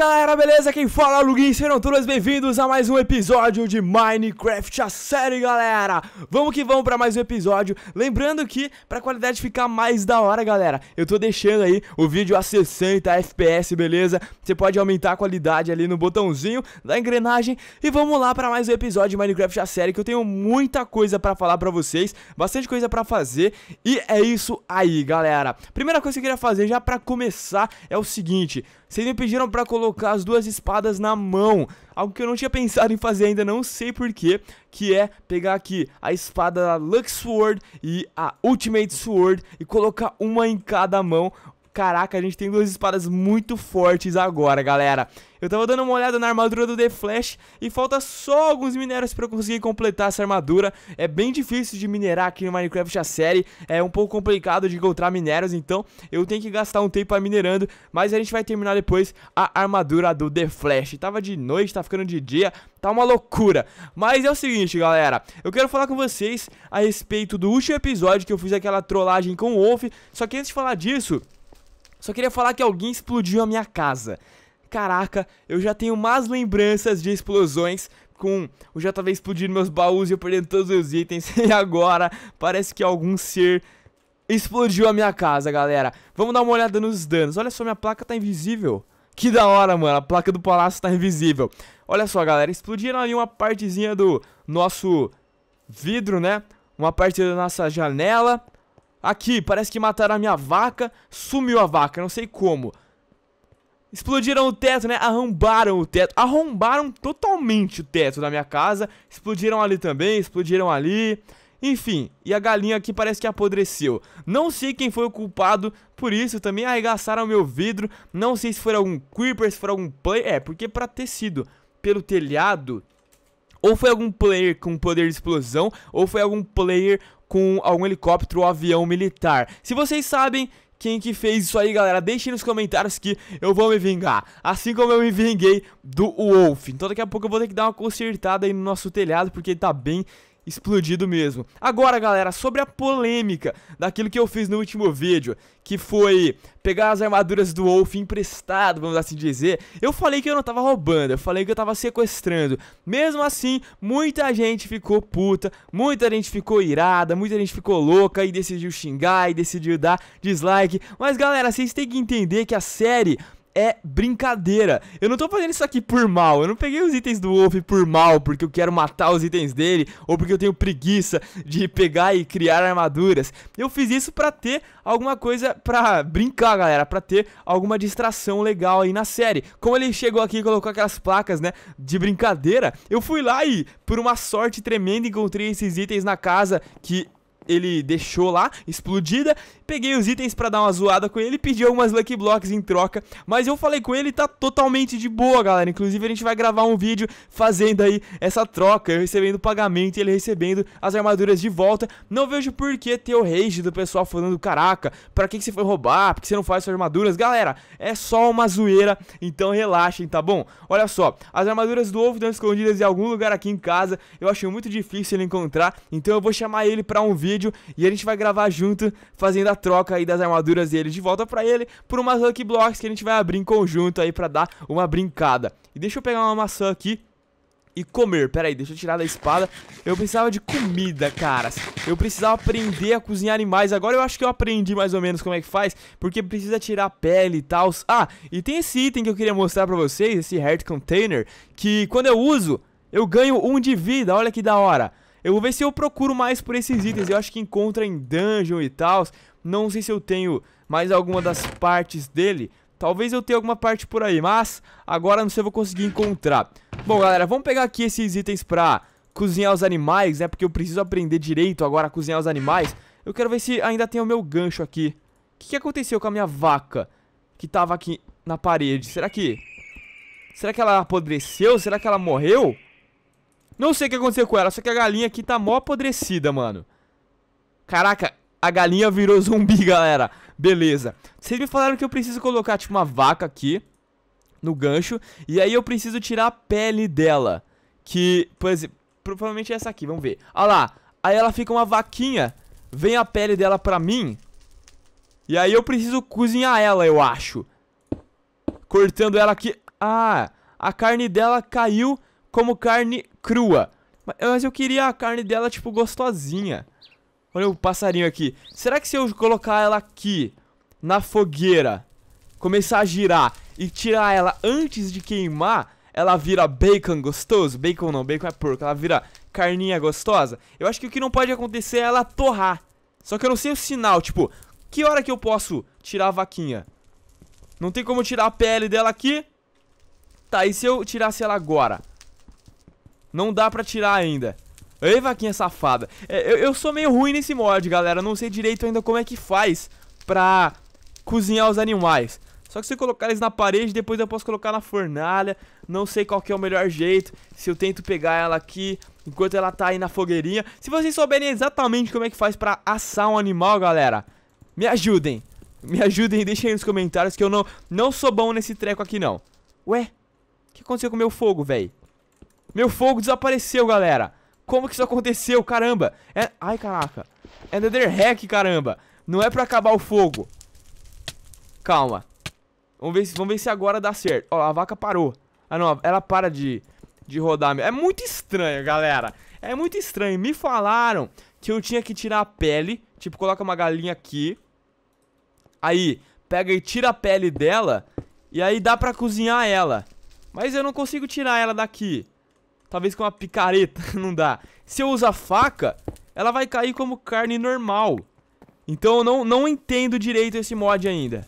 galera, beleza? Quem fala é o Luguin, sejam todos bem-vindos a mais um episódio de Minecraft, a série, galera! Vamos que vamos para mais um episódio, lembrando que, pra qualidade ficar mais da hora, galera, eu tô deixando aí o vídeo a 60 FPS, beleza? Você pode aumentar a qualidade ali no botãozinho da engrenagem e vamos lá para mais um episódio de Minecraft, a série, que eu tenho muita coisa pra falar pra vocês, bastante coisa pra fazer e é isso aí, galera! Primeira coisa que eu queria fazer já pra começar é o seguinte, vocês me pediram pra colocar colocar as duas espadas na mão. Algo que eu não tinha pensado em fazer ainda, não sei porquê, que é pegar aqui a espada da Lux Sword e a Ultimate Sword e colocar uma em cada mão, Caraca, a gente tem duas espadas muito fortes agora, galera. Eu tava dando uma olhada na armadura do The Flash e falta só alguns minérios pra eu conseguir completar essa armadura. É bem difícil de minerar aqui no Minecraft a série, é um pouco complicado de encontrar minérios, então eu tenho que gastar um tempo minerando, mas a gente vai terminar depois a armadura do The Flash. Tava de noite, tá ficando de dia, tá uma loucura. Mas é o seguinte, galera, eu quero falar com vocês a respeito do último episódio que eu fiz aquela trollagem com o Wolf, só que antes de falar disso... Só queria falar que alguém explodiu a minha casa. Caraca, eu já tenho mais lembranças de explosões com o JV explodindo meus baús e eu perdendo todos os itens. E agora parece que algum ser explodiu a minha casa, galera. Vamos dar uma olhada nos danos. Olha só, minha placa tá invisível. Que da hora, mano. A placa do palácio tá invisível. Olha só, galera. Explodiram ali uma partezinha do nosso vidro, né? Uma parte da nossa janela. Aqui, parece que mataram a minha vaca. Sumiu a vaca, não sei como. Explodiram o teto, né? Arrombaram o teto. Arrombaram totalmente o teto da minha casa. Explodiram ali também, explodiram ali. Enfim, e a galinha aqui parece que apodreceu. Não sei quem foi o culpado por isso, também arregaçaram meu vidro. Não sei se foi algum creeper, se foi algum player. É, porque pra ter sido pelo telhado, ou foi algum player com poder de explosão, ou foi algum player com algum helicóptero ou avião militar. Se vocês sabem quem que fez isso aí, galera. Deixem nos comentários que eu vou me vingar. Assim como eu me vinguei do Wolf. Então daqui a pouco eu vou ter que dar uma consertada aí no nosso telhado, porque ele tá bem explodido mesmo. Agora, galera, sobre a polêmica daquilo que eu fiz no último vídeo, que foi pegar as armaduras do Wolf emprestado, vamos assim dizer, eu falei que eu não tava roubando, eu falei que eu tava sequestrando. Mesmo assim, muita gente ficou puta, muita gente ficou irada, muita gente ficou louca e decidiu xingar e decidiu dar dislike. Mas, galera, vocês têm que entender que a série é brincadeira. Eu não tô fazendo isso aqui por mal. Eu não peguei os itens do Wolf por mal, porque eu quero matar os itens dele, ou porque eu tenho preguiça de pegar e criar armaduras. Eu fiz isso pra ter alguma coisa pra brincar, galera, pra ter alguma distração legal aí na série. Como ele chegou aqui e colocou aquelas placas, né, de brincadeira, eu fui lá e, por uma sorte tremenda, encontrei esses itens na casa que ele deixou lá, explodida. Peguei os itens para dar uma zoada com ele, pedi algumas Lucky Blocks em troca, mas eu falei com ele, tá totalmente de boa, galera. Inclusive, a gente vai gravar um vídeo fazendo aí essa troca, eu recebendo pagamento e ele recebendo as armaduras de volta. Não vejo por que ter o rage do pessoal falando, caraca, pra que, você foi roubar? Por que você não faz suas armaduras? Galera, é só uma zoeira, então relaxem, tá bom? Olha só, as armaduras do ovo estão escondidas em algum lugar aqui em casa, eu acho muito difícil ele encontrar, então eu vou chamar ele pra um vídeo vídeo e a gente vai gravar junto, fazendo a troca aí das armaduras dele de volta pra ele, por umas Lucky Blocks que a gente vai abrir em conjunto aí pra dar uma brincada. E deixa eu pegar uma maçã aqui e comer. Pera aí, deixa eu tirar da espada. Eu precisava de comida, caras. Eu precisava aprender a cozinhar animais. Agora eu acho que eu aprendi mais ou menos como é que faz, porque precisa tirar a pele e tal. Ah, e tem esse item que eu queria mostrar pra vocês, esse Heart Container, que quando eu uso, eu ganho um de vida. Olha que da hora. Eu vou ver se eu procuro mais por esses itens. Eu acho que encontra em dungeon e tal. Não sei se eu tenho mais alguma das partes dele. Talvez eu tenha alguma parte por aí, mas agora não sei se eu vou conseguir encontrar. Bom, galera, vamos pegar aqui esses itens pra cozinhar os animais, né? Porque eu preciso aprender direito agora a cozinhar os animais. Eu quero ver se ainda tem o meu gancho aqui. O que, que aconteceu com a minha vaca que tava aqui na parede? Será que... Será que ela apodreceu? Será que ela morreu? Não sei o que aconteceu com ela, só que a galinha aqui tá mó apodrecida, mano. Caraca, a galinha virou zumbi, galera. Beleza. Vocês me falaram que eu preciso colocar, tipo, uma vaca aqui no gancho. E aí eu preciso tirar a pele dela. Que, por exemplo, provavelmente é essa aqui, vamos ver. Olha lá. Aí ela fica uma vaquinha. Vem a pele dela pra mim. E aí eu preciso cozinhar ela, eu acho. Cortando ela aqui. Ah, a carne dela caiu como carne crua. Mas eu queria a carne dela, tipo, gostosinha. Olha o passarinho aqui. Será que se eu colocar ela aqui, na fogueira, começar a girar e tirar ela antes de queimar, ela vira bacon gostoso? Bacon não, bacon é porco. Ela vira carninha gostosa? Eu acho que o que não pode acontecer é ela torrar. Só que eu não sei o sinal, tipo, que hora que eu posso tirar a vaquinha? Não tem como tirar a pele dela aqui. Tá, e se eu tirasse ela agora? Não dá pra tirar ainda. Ei, vaquinha safada. É, eu, eu, sou meio ruim nesse mod, galera. Não sei direito ainda como é que faz pra cozinhar os animais. Só que se eu colocar eles na parede, depois eu posso colocar na fornalha. Não sei qual que é o melhor jeito. Se eu tento pegar ela aqui, enquanto ela tá aí na fogueirinha. Se vocês souberem exatamente como é que faz pra assar um animal, galera, me ajudem. Me ajudem e deixem aí nos comentários que eu não, não sou bom nesse treco aqui, não. Ué, o que aconteceu com o meu fogo, velho? Meu fogo desapareceu, galera. Como que isso aconteceu? Caramba. É... Ai, caraca. É Nether Hack, caramba. Não é pra acabar o fogo. Calma. Vamos ver se, vamos ver se agora dá certo. Ó, a vaca parou. Ah, não. Ela para de, de rodar. É muito estranho, galera. É muito estranho. Me falaram que eu tinha que tirar a pele. Tipo, coloca uma galinha aqui. Aí, pega e tira a pele dela. E aí dá pra cozinhar ela. Mas eu não consigo tirar ela daqui. Talvez com uma picareta, não dá. Se eu usar faca, ela vai cair como carne normal. Então eu não, não entendo direito esse mod ainda.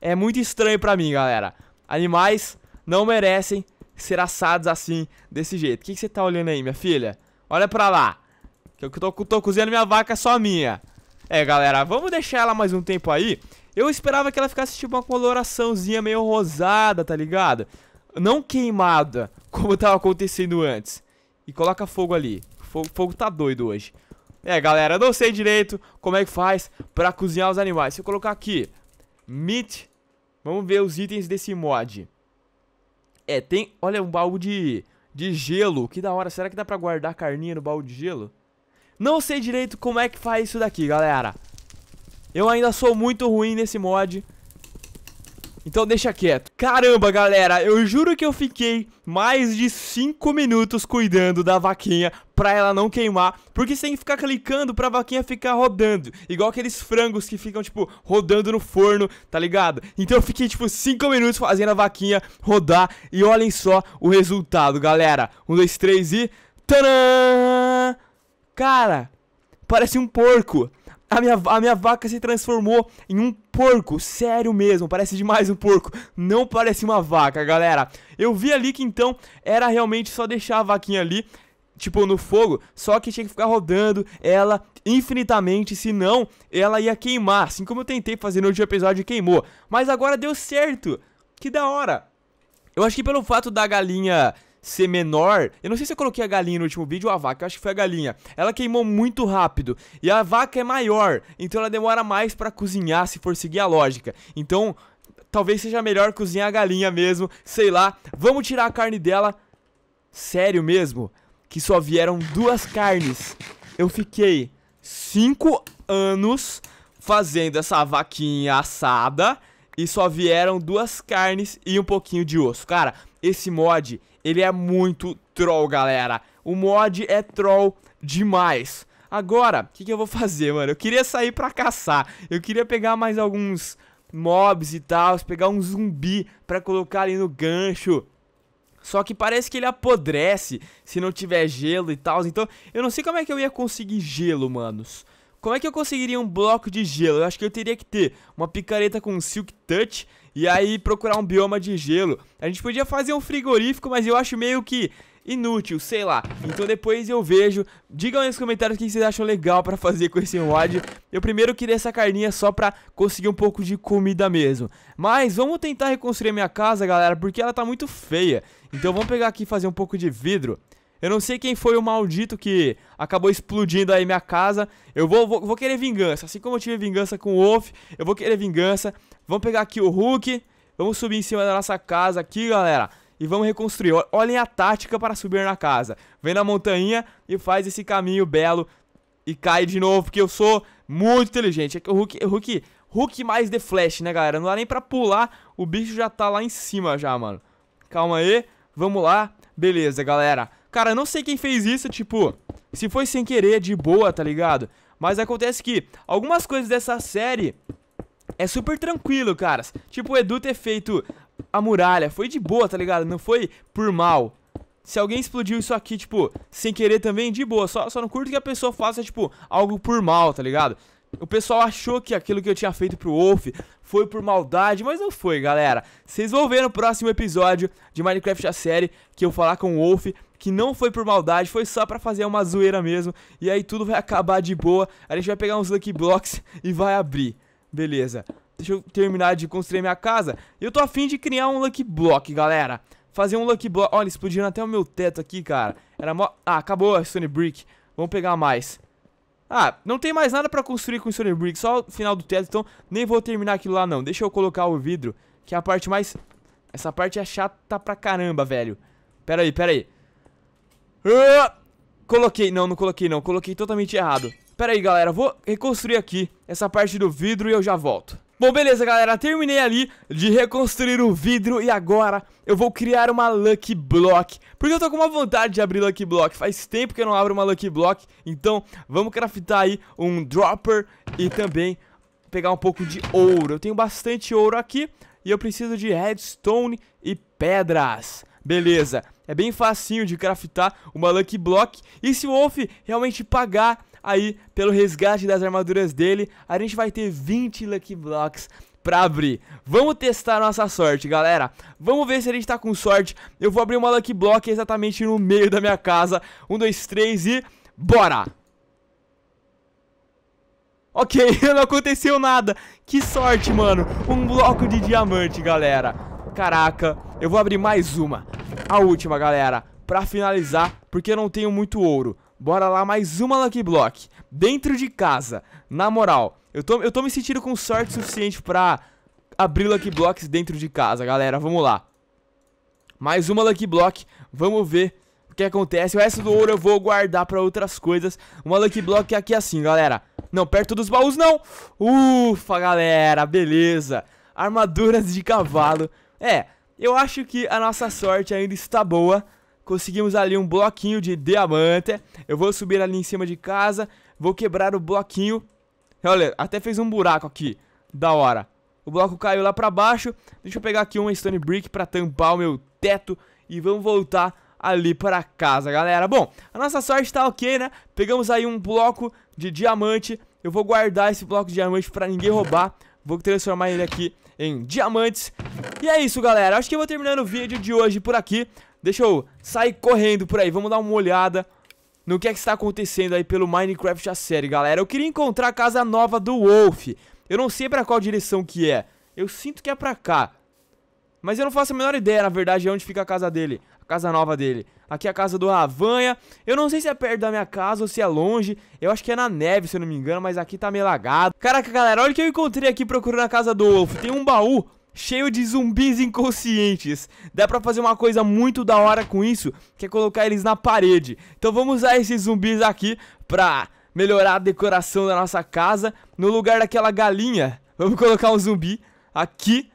É muito estranho pra mim, galera. Animais não merecem ser assados assim, desse jeito. O que, você tá olhando aí, minha filha? Olha pra lá. Que eu tô, tô cozinhando minha vaca só minha. É, galera, vamos deixar ela mais um tempo aí. Eu esperava que ela ficasse tipo uma coloraçãozinha meio rosada, tá ligado? não queimada, como tava acontecendo antes. E coloca fogo ali. Fogo, fogo tá doido hoje. É, galera, não sei direito como é que faz pra cozinhar os animais. Se eu colocar aqui, meat, vamos ver os itens desse mod. É, tem, olha, um baú de, de gelo. Que da hora, será que dá pra guardar carninha no baú de gelo? Não sei direito como é que faz isso daqui, galera. Eu ainda sou muito ruim nesse mod. Então deixa quieto. Caramba, galera, eu juro que eu fiquei mais de 5 minutos cuidando da vaquinha pra ela não queimar, porque você tem que ficar clicando pra vaquinha ficar rodando, igual aqueles frangos que ficam, tipo, rodando no forno, tá ligado? Então eu fiquei, tipo, 5 minutos fazendo a vaquinha rodar, e olhem só o resultado, galera. 1, 2, 3 e... Tadã! Cara, parece um porco. A minha, a minha vaca se transformou em um porco, sério mesmo, parece demais um porco, não parece uma vaca, galera. Eu vi ali que então era realmente só deixar a vaquinha ali, tipo, no fogo, só que tinha que ficar rodando ela infinitamente, senão ela ia queimar, assim como eu tentei fazer no último episódio e queimou. Mas agora deu certo, que da hora. Eu acho que pelo fato da galinha ser menor. Eu não sei se eu coloquei a galinha no último vídeo ou a vaca, eu acho que foi a galinha. Ela queimou muito rápido e a vaca é maior, então ela demora mais para cozinhar se for seguir a lógica. Então, talvez seja melhor cozinhar a galinha mesmo, sei lá. Vamos tirar a carne dela. Sério mesmo? Que só vieram duas carnes. Eu fiquei cinco anos fazendo essa vaquinha assada e só vieram duas carnes e um pouquinho de osso. Cara, esse mod ele é muito troll, galera. O mod é troll demais. Agora, o que, que eu vou fazer, mano? Eu queria sair pra caçar. Eu queria pegar mais alguns mobs e tal, pegar um zumbi pra colocar ali no gancho. Só que parece que ele apodrece se não tiver gelo e tal. Então, eu não sei como é que eu ia conseguir gelo, manos. Como é que eu conseguiria um bloco de gelo? Eu acho que eu teria que ter uma picareta com silk touch e aí procurar um bioma de gelo. A gente podia fazer um frigorífico, mas eu acho meio que inútil, sei lá. Então depois eu vejo. Digam aí nos comentários o que vocês acham legal pra fazer com esse mod. Eu primeiro queria essa carninha só pra conseguir um pouco de comida mesmo. Mas vamos tentar reconstruir minha casa, galera, porque ela tá muito feia. Então vamos pegar aqui e fazer um pouco de vidro. Eu não sei quem foi o maldito que acabou explodindo aí minha casa. Eu vou, vou, vou querer vingança. Assim como eu tive vingança com o Wolf, eu vou querer vingança Vamos pegar aqui o Hulk. Vamos subir em cima da nossa casa aqui, galera. E vamos reconstruir. Olhem a tática para subir na casa. Vem na montanha e faz esse caminho belo. E cai de novo, porque eu sou muito inteligente. É o Hulk, Hulk, Hulk mais The Flash, né, galera? Não dá nem pra pular. O bicho já tá lá em cima já, mano. Calma aí. Vamos lá. Beleza, galera. Cara, eu não sei quem fez isso, tipo... Se foi sem querer, de boa, tá ligado? Mas acontece que algumas coisas dessa série é super tranquilo, caras. Tipo, o Edu ter feito a muralha foi de boa, tá ligado? Não foi por mal. Se alguém explodiu isso aqui, tipo, sem querer também, de boa. Só, só não curto que a pessoa faça, tipo, algo por mal, tá ligado? O pessoal achou que aquilo que eu tinha feito pro Wolf foi por maldade, mas não foi, galera. Vocês vão ver no próximo episódio de Minecraft a série que eu falar com o Wolf que não foi por maldade, foi só pra fazer uma zoeira mesmo. E aí tudo vai acabar de boa. A gente vai pegar uns Lucky Blocks e vai abrir. Beleza. Deixa eu terminar de construir minha casa. Eu tô afim de criar um Lucky Block, galera. Fazer um Lucky Block. Olha, explodiram até o meu teto aqui, cara. Era mó... Ah, acabou a Stone Brick. Vamos pegar mais. Ah, não tem mais nada pra construir com Stone Brick. Só o final do teto, então nem vou terminar aquilo lá, não. Deixa eu colocar o vidro, que é a parte mais... Essa parte é chata pra caramba, velho. Pera aí, pera aí. Ah! Coloquei, não, não coloquei, não. Coloquei totalmente errado. Pera aí, galera, vou reconstruir aqui essa parte do vidro e eu já volto. Bom, beleza, galera, terminei ali de reconstruir o vidro e agora eu vou criar uma Lucky Block Porque eu tô com uma vontade de abrir Lucky Block, faz tempo que eu não abro uma Lucky Block Então, vamos craftar aí um Dropper e também pegar um pouco de ouro Eu tenho bastante ouro aqui e eu preciso de redstone e pedras Beleza, é bem facinho de craftar uma Lucky Block E se o Wolf realmente pagar aí pelo resgate das armaduras dele, a gente vai ter 20 Lucky Blocks pra abrir. Vamos testar nossa sorte, galera. Vamos ver se a gente tá com sorte. Eu vou abrir uma Lucky Block exatamente no meio da minha casa. Um, dois, três e... Bora! Ok, não aconteceu nada. Que sorte, mano. Um bloco de diamante, galera. Caraca, eu vou abrir mais uma. A última, galera. Pra finalizar, porque eu não tenho muito ouro. Bora lá, mais uma Lucky Block. Dentro de casa. Na moral, eu tô, eu tô me sentindo com sorte suficiente pra abrir Lucky Blocks dentro de casa, galera. Vamos lá. Mais uma Lucky Block. Vamos ver o que acontece. O resto do ouro eu vou guardar pra outras coisas. Uma Lucky Block é aqui assim, galera. Não, perto dos baús não. Ufa, galera. Beleza. Armaduras de cavalo. É, eu acho que a nossa sorte ainda está boa conseguimos ali um bloquinho de diamante. Eu vou subir ali em cima de casa, vou quebrar o bloquinho. Olha, até fez um buraco aqui, da hora. O bloco caiu lá pra baixo, deixa eu pegar aqui uma stone brick pra tampar o meu teto e vamos voltar ali pra casa, galera. Bom, a nossa sorte tá ok, né? Pegamos aí um bloco de diamante, eu vou guardar esse bloco de diamante pra ninguém roubar. Vou transformar ele aqui em diamantes. E é isso, galera. Acho que eu vou terminando o vídeo de hoje por aqui. Deixa eu sair correndo por aí. Vamos dar uma olhada no que é que está acontecendo aí pelo Minecraft a série, galera. Eu queria encontrar a casa nova do Wolf. Eu não sei pra qual direção que é. Eu sinto que é pra cá. Mas eu não faço a menor ideia, na verdade, onde fica a casa dele. A casa nova dele. Aqui é a casa do Ravanha. Eu não sei se é perto da minha casa ou se é longe. Eu acho que é na neve, se eu não me engano, mas aqui tá meio lagado. Caraca, galera, olha o que eu encontrei aqui procurando a casa do Wolf. Tem um baú cheio de zumbis inconscientes. Dá pra fazer uma coisa muito da hora com isso, que é colocar eles na parede. Então vamos usar esses zumbis aqui pra melhorar a decoração da nossa casa. No lugar daquela galinha, vamos colocar um zumbi aqui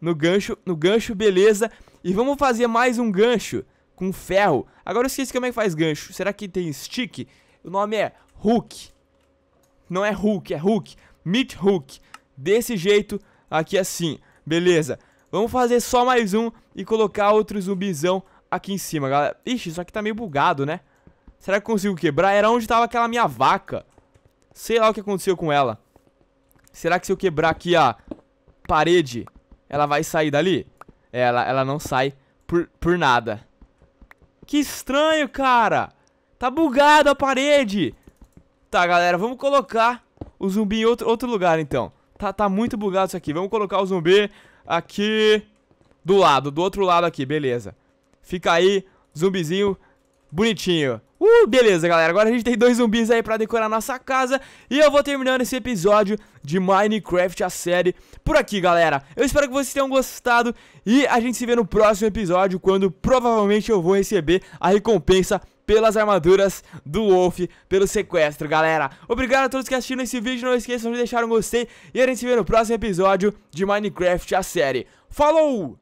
no gancho, no gancho, beleza. E vamos fazer mais um gancho com ferro. Agora eu esqueci como é que faz gancho. Será que tem stick? O nome é Hook. Não é Hulk, é Hook. Meat Hook. Desse jeito, aqui assim. Beleza. Vamos fazer só mais um e colocar outro zumbizão aqui em cima, galera. Ixi, isso aqui tá meio bugado, né? Será que consigo quebrar? Era onde tava aquela minha vaca. Sei lá o que aconteceu com ela. Será que se eu quebrar aqui a parede, ela vai sair dali? Ela, ela não sai por, por nada. Que estranho, cara. Tá bugado a parede. Tá, galera, vamos colocar o zumbi em outro, outro lugar, então tá, tá muito bugado isso aqui. Vamos colocar o zumbi aqui do lado, do outro lado aqui, beleza. Fica aí, zumbizinho bonitinho. Uh, beleza, galera. Agora a gente tem dois zumbis aí pra decorar nossa casa. E eu vou terminando esse episódio de Minecraft, a série, por aqui, galera. Eu espero que vocês tenham gostado. E a gente se vê no próximo episódio, quando provavelmente eu vou receber a recompensa pelas armaduras do Wolf, pelo sequestro, galera. Obrigado a todos que assistiram esse vídeo, não esqueçam de deixar um gostei e a gente se vê no próximo episódio de Minecraft, a série. Falou!